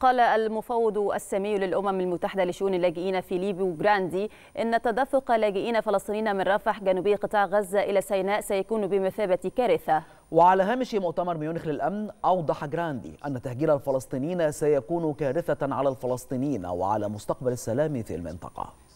قال المفوض السامي للأمم المتحدة لشؤون اللاجئين فيليبو جراندي إن تدفق لاجئين فلسطينيين من رفح جنوبي قطاع غزة إلى سيناء سيكون بمثابة كارثة وعلى هامش مؤتمر ميونخ للأمن أوضح جراندي أن تهجير الفلسطينيين سيكون كارثة على الفلسطينيين وعلى مستقبل السلام في المنطقة